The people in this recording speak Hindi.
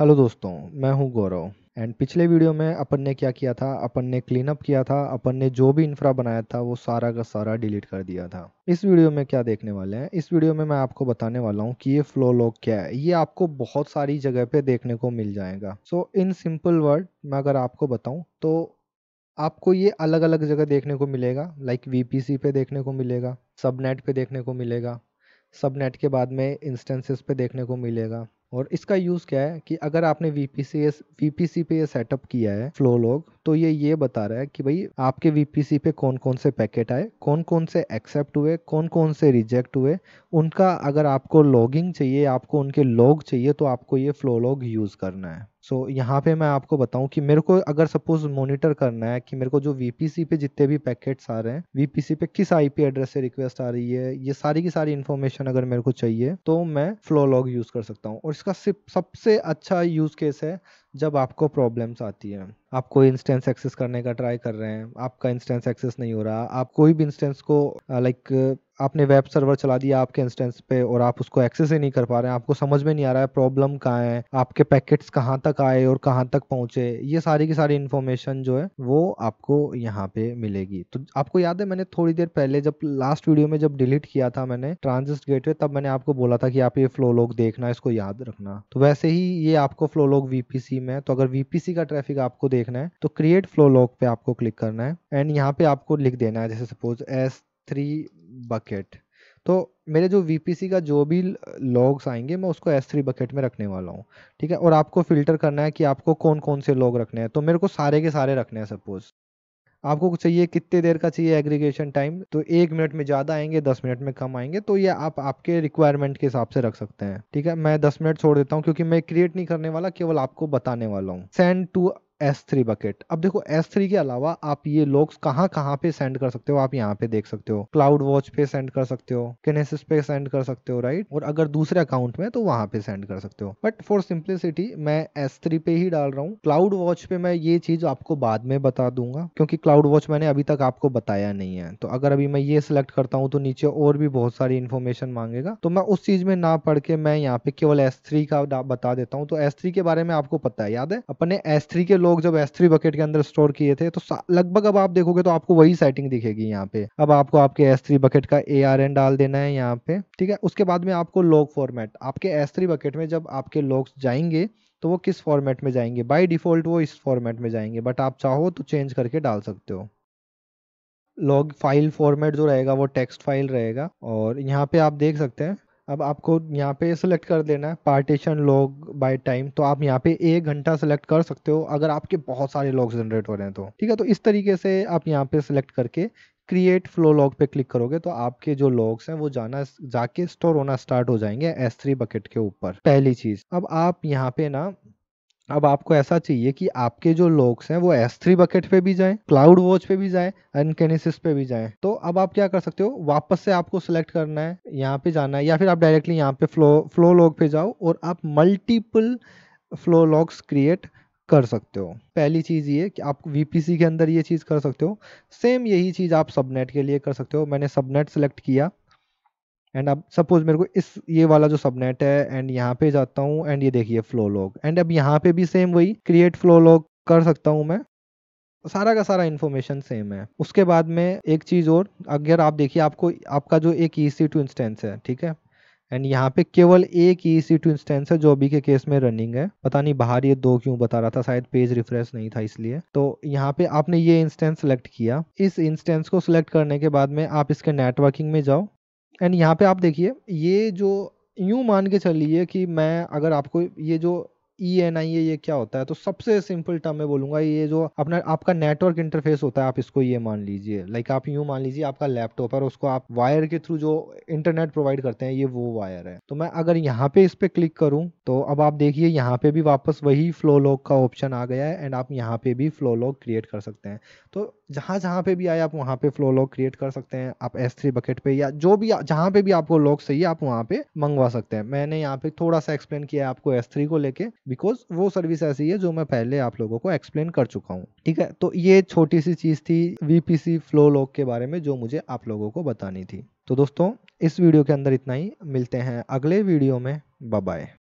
हेलो दोस्तों मैं हूं गौरव एंड पिछले वीडियो में अपन ने क्या किया था अपन ने क्लीन अप किया था अपन ने जो भी इंफ्रा बनाया था वो सारा का सारा डिलीट कर दिया था इस वीडियो में क्या देखने वाले हैं इस वीडियो में मैं आपको बताने वाला हूँ कि ये फ्लो लॉग क्या है ये आपको बहुत सारी जगह पे देखने को मिल जाएगा सो इन सिंपल वर्ड मैं अगर आपको बताऊँ तो आपको ये अलग अलग जगह देखने को मिलेगा लाइक वी पे देखने को मिलेगा सबनेट पे देखने को मिलेगा सबनेट के बाद में इंस्टेंसेस पे देखने को मिलेगा और इसका यूज़ क्या है कि अगर आपने V P C S V P C पे ये सेटअप किया है फ्लो लॉग तो ये ये बता रहा है कि भाई आपके वी पी सी पे कौन कौन से पैकेट आए कौन कौन से एक्सेप्ट हुए कौन कौन से रिजेक्ट हुए उनका अगर आपको लॉगिंग चाहिए आपको उनके लॉग चाहिए तो आपको ये फ्लो लॉग यूज़ करना है सो so, यहाँ पे मैं आपको बताऊं कि मेरे को अगर सपोज मॉनिटर करना है कि मेरे को जो वीपीसी पे जितने भी पैकेट्स आ रहे हैं वीपीसी पे किस आईपी एड्रेस से रिक्वेस्ट आ रही है ये सारी की सारी इन्फॉर्मेशन अगर मेरे को चाहिए तो मैं फ्लो लॉग यूज़ कर सकता हूँ और इसका सबसे अच्छा यूज़ केस है जब आपको प्रॉब्लम्स आती है आप कोई इंस्टेंस एक्सेस करने का ट्राई कर रहे हैं आपका इंस्टेंस एक्सेस नहीं हो रहा आप कोई भी इंस्टेंस को लाइक uh, आपने वेब सर्वर चला दिया आपके इंस्टेंस पे और आप उसको एक्सेस ही नहीं कर पा रहे हैं आपको समझ में नहीं आ रहा है प्रॉब्लम कहाँ है आपके पैकेट्स कहाँ तक आए और कहाँ तक पहुँचे ये सारी की सारी इन्फॉर्मेशन जो है वो आपको यहाँ पे मिलेगी तो आपको याद है मैंने थोड़ी देर पहले जब लास्ट वीडियो में जब डिलीट किया था मैंने ट्रांजिस्ट गेट तब मैंने आपको बोला था कि आप ये फ्लो लॉग देखना इसको याद रखना तो वैसे ही ये आपको फ्लो लॉग वीपीसी में तो अगर वीपीसी का ट्रैफिक आपको देखना है तो क्रिएट फ्लो लॉग पे आपको क्लिक करना है एंड यहाँ पे आपको लिख देना है जैसे सपोज एस थ्री बकेट तो मेरे जो वीपीसी का जो भी लॉग्स आएंगे मैं उसको एस थ्री बकेट में रखने वाला हूँ ठीक है और आपको फिल्टर करना है कि आपको कौन कौन से लॉग रखने हैं तो मेरे को सारे के सारे रखने हैं सपोज आपको चाहिए कितने देर का चाहिए एग्रीगेशन टाइम तो एक मिनट में ज़्यादा आएंगे दस मिनट में कम आएंगे तो ये आप आपके रिक्वायरमेंट के हिसाब से रख सकते हैं ठीक है मैं दस मिनट छोड़ देता हूँ क्योंकि मैं क्रिएट नहीं करने वाला केवल आपको बताने वाला हूँ सेंड टू S3 बकेट अब देखो S3 के अलावा आप ये लोग कहाँ कहाँ पे सेंड कर सकते हो आप यहाँ पे देख सकते हो क्लाउड वॉच पे सेंड कर सकते हो केनेसिस पे सेंड कर सकते हो राइट और अगर दूसरे अकाउंट में तो वहां पे सेंड कर सकते हो बट फॉर सिंप्लिसिटी मैं S3 पे ही डाल रहा हूँ क्लाउड वॉच पे मैं ये चीज आपको बाद में बता दूंगा क्योंकि क्लाउड वॉच मैंने अभी तक आपको बताया नहीं है तो अगर अभी मैं ये सिलेक्ट करता हूँ तो नीचे और भी बहुत सारी इन्फॉर्मेशन मांगेगा तो मैं उस चीज में ना पढ़ के मैं यहाँ पे केवल एस का बता देता हूँ तो एस के बारे में आपको पता है याद है अपने एस के लोग जब एस थ्री बकेट के अंदर स्टोर किए थे तो लगभग अब आप देखोगे तो आपको वही सेटिंग दिखेगी यहाँ पे अब आपको आपके एस थ्री बकेट का ए आर एन डाल देना है यहाँ पे ठीक है उसके बाद में आपको लॉग फॉर्मेट आपके एस थ्री बकेट में जब आपके लॉग्स जाएंगे तो वो किस फॉर्मेट में जाएंगे बाय डिफॉल्ट वो इस फॉर्मेट में जाएंगे बट आप चाहो तो चेंज करके डाल सकते हो लॉग फाइल फॉर्मेट जो रहेगा वो टेक्स्ट फाइल रहेगा और यहाँ पे आप देख सकते हैं अब आपको यहाँ पे सेलेक्ट कर देना है पार्टीशन लॉग बाय टाइम तो आप यहाँ पे एक घंटा सेलेक्ट कर सकते हो अगर आपके बहुत सारे लॉग जनरेट हो रहे हैं तो ठीक है तो इस तरीके से आप यहाँ पे सेलेक्ट करके क्रिएट फ्लो लॉग पे क्लिक करोगे तो आपके जो लॉग्स हैं वो जाना जाके स्टोर होना स्टार्ट हो जाएंगे एस थ्री बकेट के ऊपर पहली चीज अब आप यहाँ पे ना अब आपको ऐसा चाहिए कि आपके जो लोग हैं वो S3 बकेट पे भी जाएं, क्लाउड वॉच पे भी जाएं, अनकेनेसिस पे भी जाएं। तो अब आप क्या कर सकते हो वापस से आपको सिलेक्ट करना है यहाँ पे जाना है या फिर आप डायरेक्टली यहाँ पे फ्लो फ्लो लॉग पे जाओ और आप मल्टीपल फ्लो लॉग्स क्रिएट कर सकते हो पहली चीज़ ये कि आप वीपीसी के अंदर ये चीज़ कर सकते हो सेम यही चीज़ आप सबनेट के लिए कर सकते हो मैंने सबनेट सेलेक्ट किया एंड अब सपोज मेरे को इस ये वाला जो सबनेट है एंड यहाँ पे जाता हूँ एंड ये देखिए फ्लो लॉग एंड अब यहाँ पे भी सेम वही क्रिएट फ्लो लॉग कर सकता हूँ मैं सारा का सारा इन्फॉर्मेशन सेम है उसके बाद में एक चीज़ और अगर आप देखिए आपको आपका जो एक ई सी टू इंस्टेंस है ठीक है एंड यहाँ पे केवल एक ई सी टू इंस्टेंस है जो अभी के केस में रनिंग है पता नहीं बाहर ये दो क्यों बता रहा था शायद पेज रिफ्रेश नहीं था इसलिए तो यहाँ पे आपने ये इंस्टेंस सेलेक्ट किया इस इंस्टेंस को सिलेक्ट करने के बाद में आप इसके नेटवर्किंग में जाओ एंड यहाँ पे आप देखिए ये जो यूँ मान के चलिए कि मैं अगर आपको ये जो ई एन आई ए ये क्या होता है तो सबसे सिंपल टर्म में बोलूंगा ये जो अपना आपका नेटवर्क इंटरफेस होता है आप इसको ये मान लीजिए लाइक आप यूँ मान लीजिए आपका लैपटॉप है उसको आप वायर के थ्रू जो इंटरनेट प्रोवाइड करते हैं ये वो वायर है तो मैं अगर यहाँ पे इस पे क्लिक करूँ तो अब आप देखिए यहाँ पे भी वापस वही फ्लो लॉक का ऑप्शन आ गया है एंड आप यहाँ पे भी फ्लो लॉक क्रिएट कर सकते हैं तो जहाँ जहाँ पे भी आए आप वहाँ पे फ्लो लॉक क्रिएट कर सकते हैं आप एस थ्री बकेट पे या जो भी जहाँ पे भी आपको लॉक चाहिए आप वहाँ पे मंगवा सकते हैं मैंने यहाँ पे थोड़ा सा एक्सप्लेन किया है आपको एस थ्री को लेके बिकॉज वो सर्विस ऐसी है जो मैं पहले आप लोगों को एक्सप्लेन कर चुका हूँ ठीक है तो ये छोटी सी चीज़ थी वीपीसी फ्लो लॉक के बारे में जो मुझे आप लोगों को बतानी थी तो दोस्तों इस वीडियो के अंदर इतना ही मिलते हैं अगले वीडियो में बाय